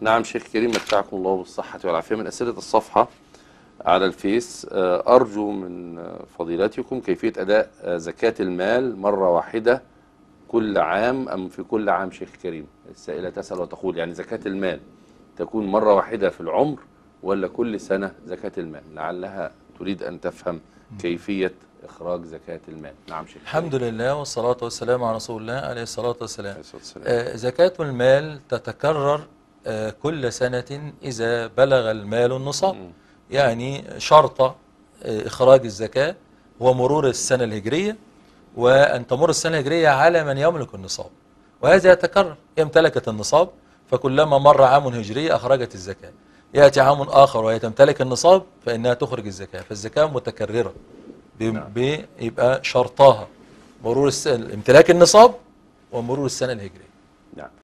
نعم شيخ كريم متعكم الله بالصحة والعافية من أسئلة الصفحة على الفيس آه، أرجو من فضيلتكم كيفية أداء آه، زكاة المال مرة واحدة كل عام أم في كل عام شيخ كريم السائلة تسأل وتقول يعني زكاة المال تكون مرة واحدة في العمر ولا كل سنة زكاة المال لعلها تريد أن تفهم كيفية إخراج زكاة المال نعم شيخ الحمد لله والصلاة والسلام على رسول الله عليه الصلاة والسلام, عليه الصلاة والسلام. آه زكاة المال تتكرر كل سنة إذا بلغ المال النصاب يعني شرط آه، إخراج الزكاة هو مرور السنة الهجرية وأن تمر السنة الهجرية على من يملك النصاب وهذا يتكرر امتلكت النصاب فكلما مر عام هجري أخرجت الزكاة يأتي عام آخر وهي تمتلك النصاب فإنها تخرج الزكاة فالزكاة متكررة بيبقى نعم. شرطها مرور امتلاك النصاب ومرور السنة الهجرية نعم.